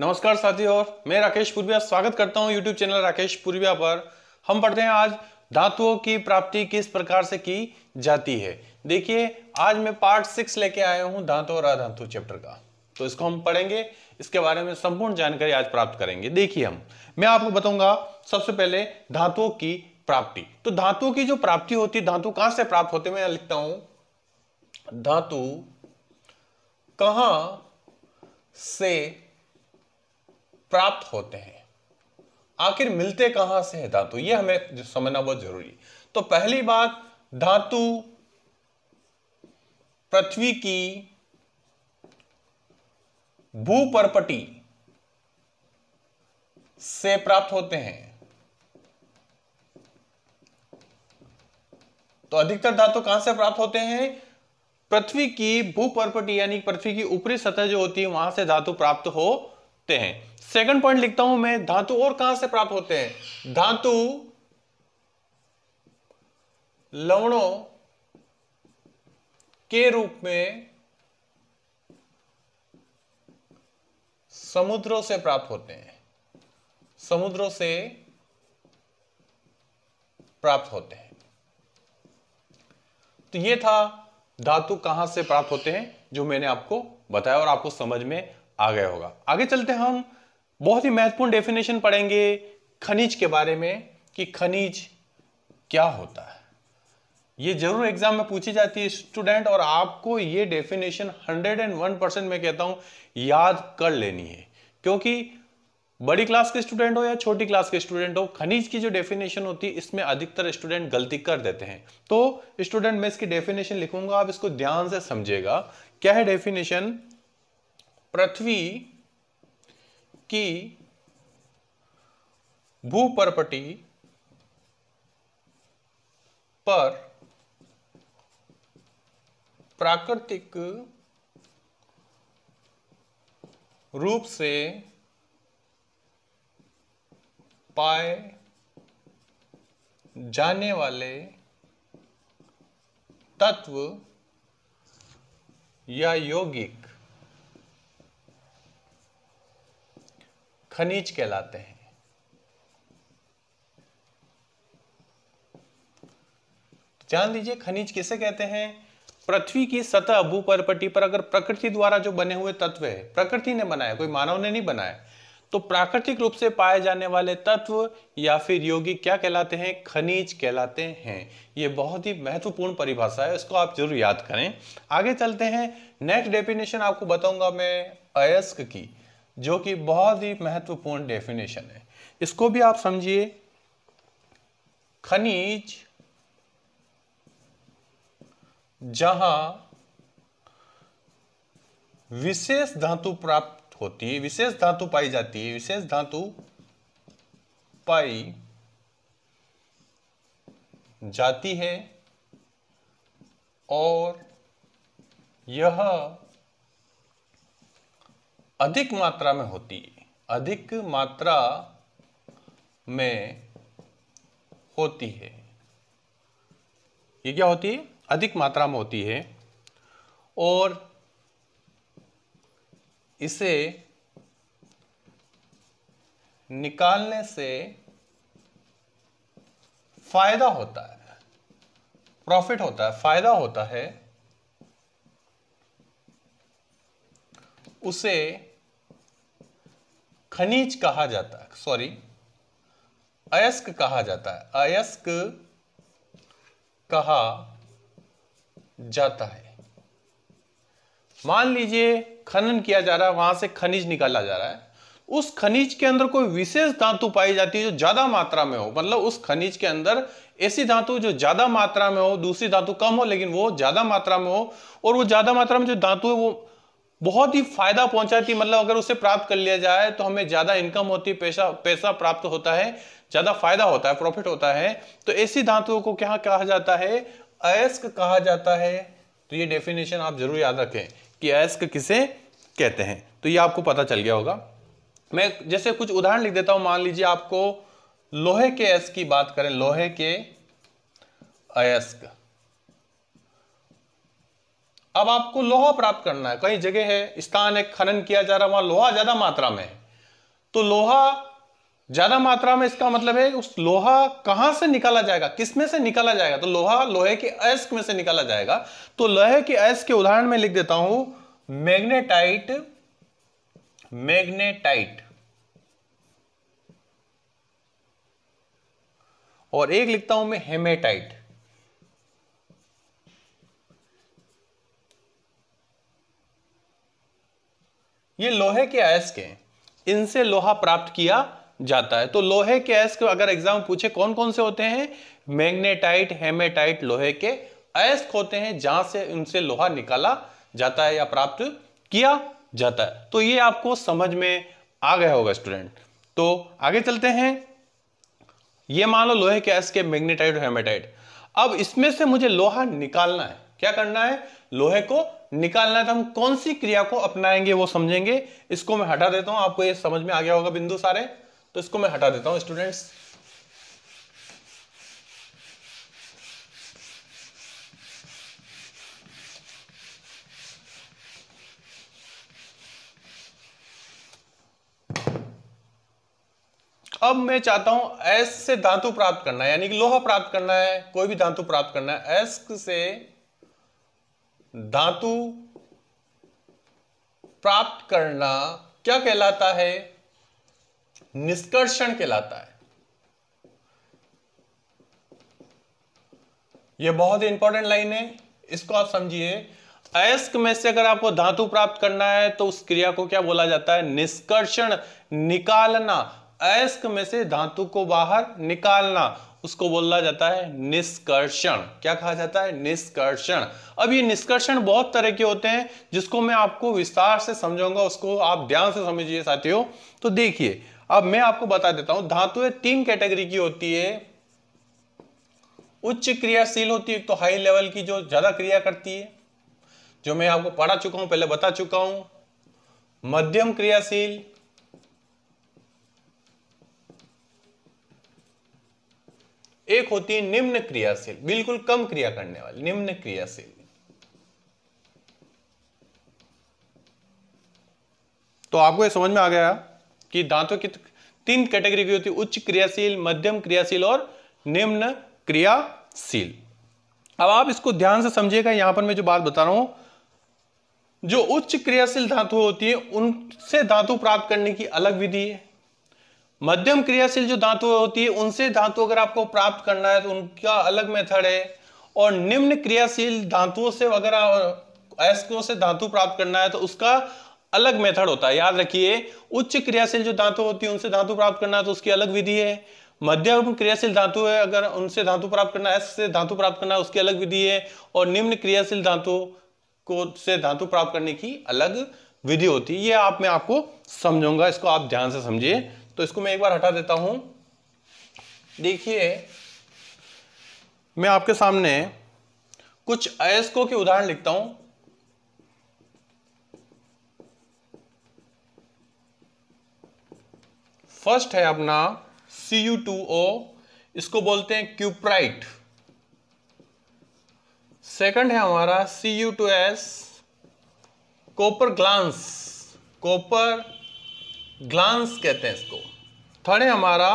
नमस्कार साथियों और मैं राकेश पूर्विया स्वागत करता हूं यूट्यूब चैनल राकेश पूर्विया पर हम पढ़ते हैं आज धातुओं की प्राप्ति किस प्रकार से की जाती है देखिए आज मैं पार्ट सिक्स लेके आया हूं धातु और अधातु चैप्टर का तो इसको हम पढ़ेंगे इसके बारे में संपूर्ण जानकारी आज प्राप्त करेंगे देखिए हम मैं आपको बताऊंगा सबसे पहले धातुओं की प्राप्ति तो धातुओं की जो प्राप्ति होती है धातु कहां से प्राप्त होते मैं लिखता हूं धातु कहा से प्राप्त होते हैं आखिर मिलते कहां से है धातु यह हमें समझना बहुत जरूरी तो पहली बात धातु पृथ्वी की भूपरपटी से प्राप्त होते हैं तो अधिकतर धातु कहां से प्राप्त होते हैं पृथ्वी की भूपरपटी यानी पृथ्वी की ऊपरी सतह जो होती है वहां से धातु प्राप्त हो होते हैं सेकंड पॉइंट लिखता हूं मैं धातु और कहां से प्राप्त होते हैं धातु लवणों के रूप में समुद्रों से प्राप्त होते हैं समुद्रों से प्राप्त होते हैं तो ये था धातु कहां से प्राप्त होते हैं जो मैंने आपको बताया और आपको समझ में आ गया होगा आगे चलते हम बहुत ही महत्वपूर्ण डेफिनेशन पढ़ेंगे खनिज के बारे में कि खनिज क्या होता है ये जरूर एग्जाम में पूछी जाती है स्टूडेंट और आपको ये डेफिनेशन 101 परसेंट मैं कहता हूं याद कर लेनी है क्योंकि बड़ी क्लास के स्टूडेंट हो या छोटी क्लास के स्टूडेंट हो खनिज की जो डेफिनेशन होती है इसमें अधिकतर स्टूडेंट गलती कर देते हैं तो स्टूडेंट मैं इसकी डेफिनेशन लिखूंगा आप इसको ध्यान से समझेगा क्या है डेफिनेशन पृथ्वी की भूपरपटी पर प्राकृतिक रूप से पाए जाने वाले तत्व या यौगिक खनिज कहलाते हैं तो जान लीजिए खनिज किसे कहते हैं पृथ्वी की सतह भूपरपटी पर अगर प्रकृति द्वारा जो बने हुए तत्व है प्रकृति ने बनाया कोई मानव ने नहीं बनाया तो प्राकृतिक रूप से पाए जाने वाले तत्व या फिर योगी क्या कहलाते हैं खनिज कहलाते हैं यह बहुत ही महत्वपूर्ण परिभाषा है इसको आप जरूर याद करें आगे चलते हैं नेक्स्ट डेफिनेशन आपको बताऊंगा मैं अयस्क की जो कि बहुत ही महत्वपूर्ण डेफिनेशन है इसको भी आप समझिए खनिज जहां विशेष धातु प्राप्त होती है विशेष धातु पाई जाती है विशेष धातु पाई जाती है और यह अधिक मात्रा में होती है अधिक मात्रा में होती है ये क्या होती है अधिक मात्रा में होती है और इसे निकालने से फायदा होता है प्रॉफिट होता है फायदा होता है उसे खनिज कहा जाता है सॉरी अयस्क कहा जाता है अयस्क कहा जाता है मान लीजिए खनन किया जा रहा है वहां से खनिज निकाला जा रहा है उस खनिज के अंदर कोई विशेष धातु पाई जाती है जो ज्यादा मात्रा में हो मतलब उस खनिज के अंदर ऐसी धातु जो ज्यादा मात्रा में हो दूसरी धातु कम हो लेकिन वो ज्यादा मात्रा में हो और वो ज्यादा मात्रा में जो धातु है वो बहुत ही फायदा पहुंचाती मतलब अगर उसे प्राप्त कर लिया जाए तो हमें ज्यादा इनकम होती पैसा पैसा प्राप्त होता है ज्यादा फायदा होता है प्रॉफिट होता है तो ऐसी धातुओं को क्या कहा जाता है अयस्क कहा जाता है तो ये डेफिनेशन आप जरूर याद रखें कि अयस्क किसे कहते हैं तो ये आपको पता चल गया होगा मैं जैसे कुछ उदाहरण लिख देता हूं मान लीजिए आपको लोहे के अयस्क की बात करें लोहे के अयस्क अब आपको लोहा प्राप्त करना है कहीं जगह है स्थान है खनन किया जा रहा है वहां लोहा ज्यादा मात्रा में है तो लोहा ज्यादा मात्रा में इसका मतलब है उस लोहा कहां से निकाला जाएगा किसमें से निकाला जाएगा तो लोहा लोहे के अयस्क में से निकाला जाएगा तो लोहे के अयस्क के उदाहरण में लिख देता हूं मैग्नेटाइट मैग्नेटाइट और एक लिखता हूं मैं हेमेटाइट ये लोहे के अयस्क हैं इनसे लोहा प्राप्त किया जाता है तो लोहे के अयस्क अगर एग्जाम पूछे कौन कौन से होते हैं मैग्नेटाइट हेमेटाइट लोहे के अयस्क होते हैं जहां से उनसे लोहा निकाला जाता है या प्राप्त किया जाता है तो ये आपको समझ में आ गया होगा स्टूडेंट तो आगे चलते हैं ये मान लो लोहे के अयस्क मैग्नेटाइट और हेमेटाइट अब इसमें से मुझे लोहा निकालना है क्या करना है लोहे को निकालना है तो हम कौन सी क्रिया को अपनाएंगे वो समझेंगे इसको मैं हटा देता हूं आपको ये समझ में आ गया होगा बिंदु सारे तो इसको मैं हटा देता हूं स्टूडेंट्स अब मैं चाहता हूं एस से धातु प्राप्त करना है यानी कि लोहा प्राप्त करना है कोई भी धातु प्राप्त करना है एस से धातु प्राप्त करना क्या कहलाता है निष्कर्षण कहलाता है यह बहुत ही इंपॉर्टेंट लाइन है इसको आप समझिए अयस्क में से अगर आपको धातु प्राप्त करना है तो उस क्रिया को क्या बोला जाता है निष्कर्षण निकालना अयस्क में से धातु को बाहर निकालना उसको बोला जाता है निष्कर्षण क्या कहा जाता है निष्कर्षण अब ये निष्कर्षण बहुत तरह के होते हैं जिसको मैं आपको विस्तार से समझाऊंगा उसको आप ध्यान से समझिए साथियों तो देखिए अब मैं आपको बता देता हूं धातुएं तीन कैटेगरी की होती है उच्च क्रियाशील होती है तो हाई लेवल की जो ज्यादा क्रिया करती है जो मैं आपको पढ़ा चुका हूं पहले बता चुका हूं मध्यम क्रियाशील एक होती है निम्न क्रियाशील बिल्कुल कम क्रिया करने वाली निम्न क्रियाशील तो आपको यह समझ में आ गया कि दांतों की तीन कैटेगरी की होती उच्च क्रियाशील मध्यम क्रियाशील और निम्न क्रियाशील अब आप इसको ध्यान से समझिएगा यहां पर मैं जो बात बता रहा हूं जो उच्च क्रियाशील धातु होती है उनसे धातु प्राप्त करने की अलग विधि है मध्यम क्रियाशील जो धातु होती है उनसे धातु अगर आपको प्राप्त करना है तो उनका अलग मेथड है और निम्न क्रियाशील धातुओं से वगैरह अयस्कों से धातु प्राप्त करना है तो उसका अलग मेथड होता है याद रखिए उच्च क्रियाशील जो धातु होती है उनसे धातु प्राप्त करना है तो उसकी अलग विधि है मध्यम क्रियाशील धातु है अगर उनसे धातु प्राप्त करना है से धातु प्राप्त करना है उसकी अलग विधि है और निम्न क्रियाशील धातु को से धातु प्राप्त करने की अलग विधि होती है ये आप मैं आपको समझूंगा इसको आप ध्यान से समझिए तो इसको मैं एक बार हटा देता हूं देखिए मैं आपके सामने कुछ अयस्कों के उदाहरण लिखता हूं फर्स्ट है अपना Cu2O इसको बोलते हैं क्यूप्राइट सेकंड है हमारा Cu2S copper glance copper glance कहते हैं इसको थर्ड है हमारा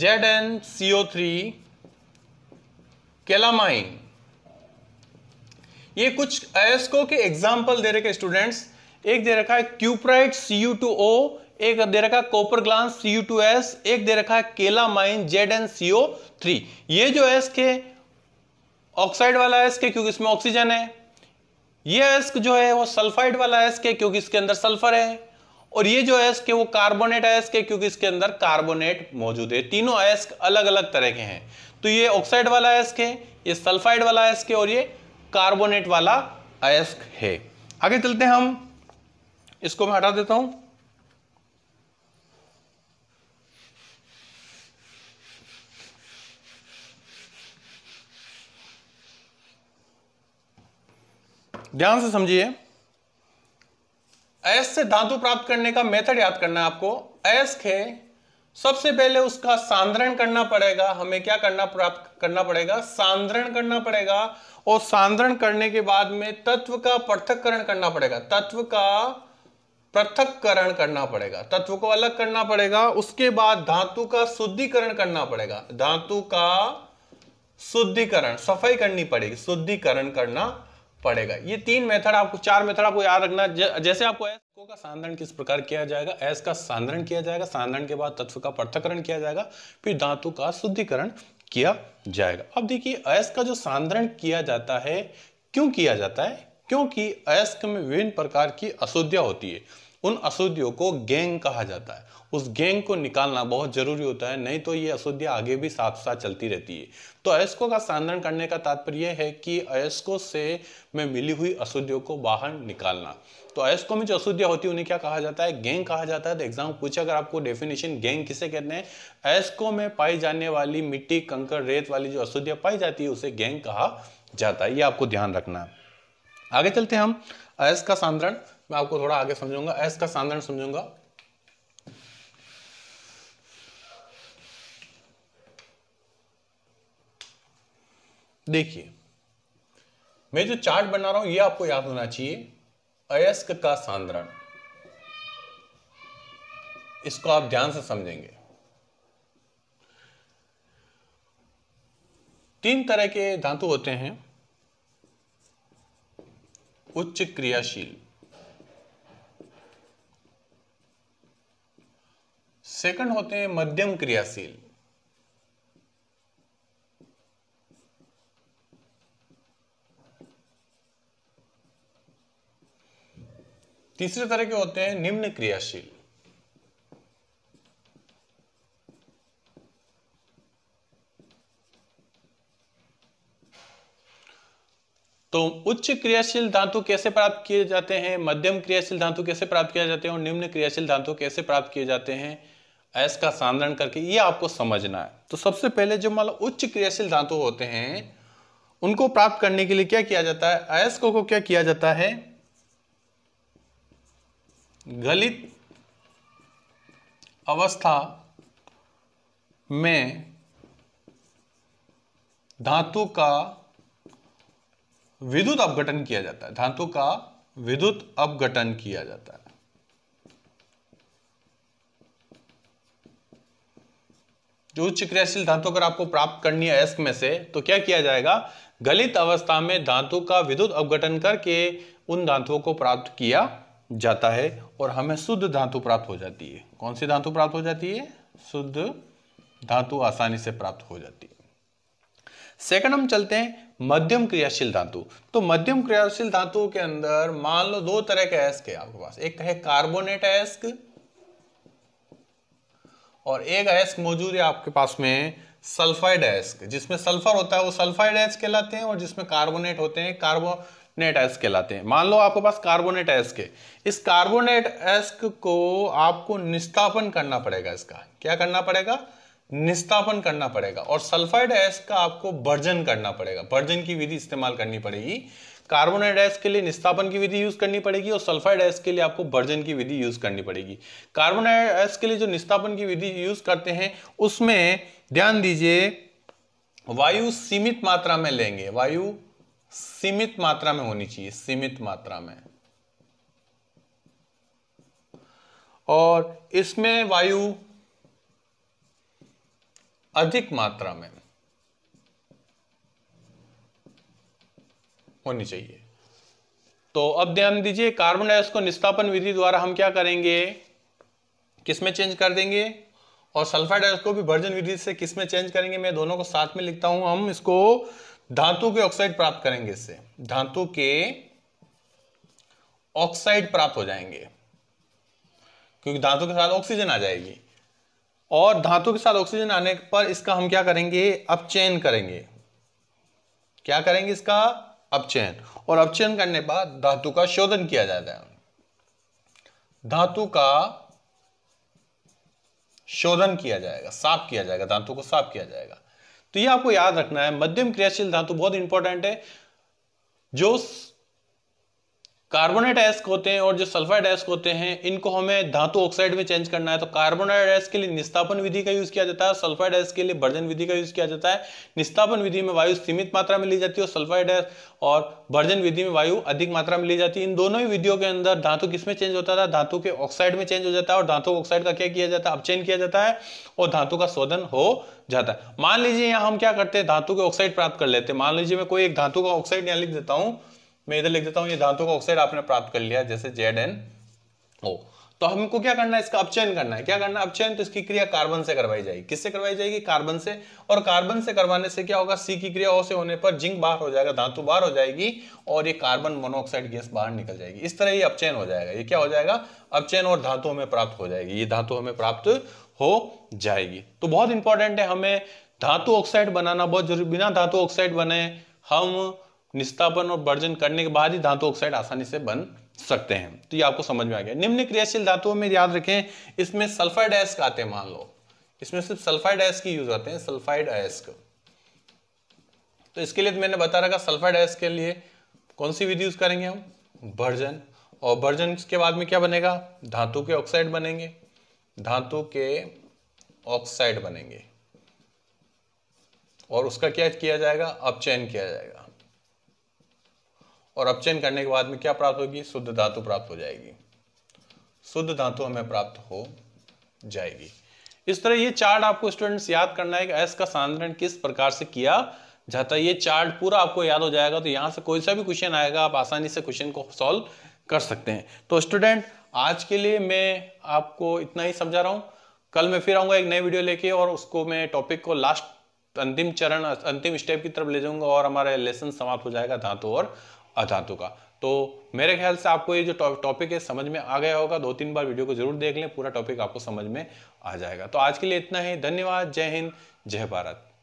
Z N C O three calamine ये कुछ एस्को के एग्जाम्पल दे रखे स्टूडेंट्स एक दे रखा है cuprite C U two O एक दे रखा है copper glance C U two S एक दे रखा है calamine Z N C O three ये जो एस के ऑक्साइड वाला एस के क्योंकि इसमें ऑक्सीजन है ये एस्क जो है वो सल्फाइड वाला एस के क्योंकि इसके अंदर सल्फर है और ये जो अयस्क है वो कार्बोनेट अयस्क है क्योंकि इसके अंदर कार्बोनेट मौजूद है तीनों अयस्क अलग अलग तरह के हैं तो ये ऑक्साइड वाला अयस्क है ये सल्फाइड वाला अयस्क है और ये कार्बोनेट वाला अयस्क है आगे चलते हैं हम इसको मैं हटा देता हूं ध्यान से समझिए एस से धातु प्राप्त करने का मेथड याद करना है आपको एस है सबसे पहले उसका सांद्रण करना पड़ेगा हमें क्या करना प्राप्त करना पड़ेगा सांद्रण करना पड़ेगा और सांद्रण करने के बाद में तत्व का पृथककरण करना पड़ेगा तत्व का पृथककरण करना पड़ेगा तत्व को अलग करना पड़ेगा उसके बाद धातु का शुद्धिकरण करना पड़ेगा धातु का शुद्धिकरण सफाई करनी पड़ेगी शुद्धिकरण करना पड़ेगा ये तीन मेथड आपको चार मेथड आपको याद रखना जैसे आपको एस को का सांद्रण किस प्रकार किया जाएगा एस का सांद्रण किया जाएगा सांद्रण के बाद तत्व का पृथकरण किया जाएगा फिर धातु का शुद्धिकरण किया जाएगा अब देखिए अयस्क का जो सांद्रण किया जाता है क्यों किया जाता है क्योंकि अयस्क में विभिन्न प्रकार की अशुद्धियां होती है उन अशुद्धियों को गैंग कहा जाता है उस गैंग को निकालना बहुत जरूरी होता है नहीं तो ये अशुद्धियाँ आगे भी साथ साथ चलती रहती है तो अयस्को का साधारण करने का तात्पर्य है कि अयस्को से में मिली हुई अशुद्धियों को बाहर निकालना तो अयस्को में जो अशुद्धियाँ होती है उन्हें क्या कहा जाता है गैंग कहा जाता है तो एग्जाम पूछे अगर आपको डेफिनेशन गैंग किसे कहते हैं अयस्को में पाई जाने वाली मिट्टी कंकर रेत वाली जो अशुद्धियाँ पाई जाती है उसे गैंग कहा जाता है ये आपको ध्यान रखना है आगे चलते हम अयस का सांद्रण मैं आपको थोड़ा आगे समझूंगा एस का साधारण समझूंगा देखिए मैं जो चार्ट बना रहा हूं ये आपको याद होना चाहिए अयस्क का सांद्रण इसको आप ध्यान से समझेंगे तीन तरह के धातु होते हैं उच्च क्रियाशील सेकंड होते हैं मध्यम क्रियाशील तीसरे तरह के होते हैं निम्न क्रियाशील तो उच्च क्रियाशील धातु कैसे प्राप्त किए जाते हैं मध्यम क्रियाशील धातु कैसे प्राप्त किए जाते हैं और निम्न क्रियाशील धातु कैसे प्राप्त किए जाते हैं ऐस का सांद्रण करके ये आपको समझना है तो सबसे पहले जो मतलब उच्च क्रियाशील धातु होते हैं उनको प्राप्त करने के लिए क्या किया जाता है अयस्कों को क्या किया जाता है गलित अवस्था में धातु का विद्युत अपघटन किया जाता है धातु का विद्युत अपघटन किया जाता है जो उच्च क्रियाशील धातु अगर आपको प्राप्त करनी है एस्क में से तो क्या किया जाएगा गलित अवस्था में धातु का विद्युत अवगठन करके उन धातुओं को प्राप्त किया जाता है और हमें शुद्ध धातु प्राप्त हो जाती है कौन सी धातु प्राप्त हो जाती है शुद्ध धातु आसानी से प्राप्त हो जाती है सेकंड हम चलते हैं मध्यम क्रियाशील धातु तो मध्यम क्रियाशील धातुओं के अंदर मान लो दो तरह के एस्क है आपके पास एक है कार्बोनेट एस्क और एक एस्क मौजूद है आपके पास में सल्फाइड एस्क जिसमें सल्फर होता है वो सल्फाइड एस कहलाते हैं और जिसमें कार्बोनेट होते हैं कार्बोनेट अयस्क कहलाते हैं मान लो आपके पास कार्बोनेट एस्क है इस कार्बोनेट एस्क को आपको निस्तापन करना पड़ेगा इसका क्या करना पड़ेगा निस्तापन करना पड़ेगा और सल्फाइड एस्क का आपको वर्जन करना पड़ेगा वर्जन की विधि इस्तेमाल करनी पड़ेगी कार्बोनाइड एस के लिए निस्तापन की विधि यूज करनी पड़ेगी और सल्फाइड एस के लिए आपको वर्जन की विधि यूज करनी पड़ेगी कार्बोनाइड एस के लिए जो निस्तापन की विधि यूज करते हैं उसमें ध्यान दीजिए वायु सीमित मात्रा में लेंगे वायु सीमित मात्रा में होनी चाहिए सीमित मात्रा में और इसमें वायु अधिक मात्रा में होनी चाहिए तो अब ध्यान दीजिए कार्बन डाइऑक्साइड को निष्कापन विधि द्वारा हम क्या करेंगे किसमें चेंज कर देंगे और सल्फाइड डाइऑक्साइड को भी वर्जन विधि से किसमें चेंज करेंगे मैं दोनों को साथ में लिखता हूं हम इसको धातु के ऑक्साइड प्राप्त करेंगे इससे धातु के ऑक्साइड प्राप्त हो जाएंगे क्योंकि धातु के साथ ऑक्सीजन आ जाएगी और धातु के साथ ऑक्सीजन आने पर इसका हम क्या करेंगे अब चेन करेंगे क्या करेंगे इसका अपचयन और अपचयन करने बाद धातु का शोधन किया जाता है धातु का शोधन किया जाएगा साफ किया जाएगा धातु को साफ किया जाएगा तो यह आपको याद रखना है मध्यम क्रियाशील धातु बहुत इंपॉर्टेंट है जो कार्बोनेट एस्क होते हैं और जो सल्फाइड एस्क होते हैं इनको हमें धातु ऑक्साइड में चेंज करना है तो कार्बोनेट एस्क के लिए निस्तापन विधि का यूज किया जाता है सल्फाइड एस्क के लिए भर्जन विधि का यूज किया जाता है निस्तापन विधि में वायु सीमित मात्रा में ली जाती है और सल्फाइड एस्क और भर्जन विधि में वायु अधिक मात्रा में ली जाती है इन दोनों ही विधियों के अंदर धातु किसमें चेंज होता था धातु के ऑक्साइड में चेंज हो जाता है और धातु ऑक्साइड का क्या किया जाता है अपचयन किया जाता है और धातु का शोधन हो जाता है मान लीजिए यहाँ हम क्या करते हैं धातु के ऑक्साइड प्राप्त कर लेते हैं मान लीजिए मैं कोई एक धातु का ऑक्साइड यहाँ लिख देता हूँ मैं इधर लिख देता हूँ ये धातु का ऑक्साइड आपने प्राप्त कर लिया जैसे जेड एन ओ तो हमको क्या करना है इसका अपचयन करना है क्या करना है अपचयन तो इसकी क्रिया कार्बन से करवाई जाएगी किससे करवाई जाएगी कार्बन से और कार्बन से करवाने से क्या होगा सी की क्रिया ओ से होने पर जिंक बाहर हो जाएगा धातु बाहर हो जाएगी और ये कार्बन मोनोऑक्साइड गैस बाहर निकल जाएगी इस तरह ये अपचयन हो जाएगा ये क्या हो जाएगा अपचयन और धातु हमें प्राप्त हो जाएगी ये धातु हमें प्राप्त हो जाएगी तो बहुत इंपॉर्टेंट है हमें धातु ऑक्साइड बनाना बहुत जरूरी बिना धातु ऑक्साइड बने हम निस्तापन और वर्जन करने के बाद ही धातु ऑक्साइड आसानी से बन सकते हैं तो ये आपको समझ में आ गया निम्न क्रियाशील धातुओं में याद रखें इसमें सल्फाइड एस्क आते हैं मान लो इसमें सिर्फ सल्फाइड एस्क ही यूज आते हैं सल्फाइड एस्क तो इसके लिए तो मैंने बता रखा सल्फाइड एस्क के लिए कौन सी विधि यूज करेंगे हम वर्जन और वर्जन के बाद में क्या बनेगा धातु के ऑक्साइड बनेंगे धातु के ऑक्साइड बनेंगे और उसका क्या किया जाएगा अपचयन किया जाएगा और अपचयन करने के बाद में क्या प्राप्त होगी शुद्ध धातु प्राप्त हो जाएगी शुद्ध धातु हमें प्राप्त हो जाएगी इस तरह ये चार्ट आपको स्टूडेंट्स याद करना है कि एस का सांद्रण किस प्रकार से किया जाता है ये चार्ट पूरा आपको याद हो जाएगा तो यहाँ से कोई सा भी क्वेश्चन आएगा आप आसानी से क्वेश्चन को सॉल्व कर सकते हैं तो स्टूडेंट आज के लिए मैं आपको इतना ही समझा रहा हूँ कल मैं फिर आऊँगा एक नई वीडियो लेके और उसको मैं टॉपिक को लास्ट अंतिम चरण अंतिम स्टेप की तरफ ले जाऊंगा और हमारा लेसन समाप्त हो जाएगा धातु और अधातु का तो मेरे ख्याल से आपको ये जो टॉपिक है समझ में आ गया होगा दो तीन बार वीडियो को जरूर देख लें पूरा टॉपिक आपको समझ में आ जाएगा तो आज के लिए इतना ही धन्यवाद जय हिंद जय भारत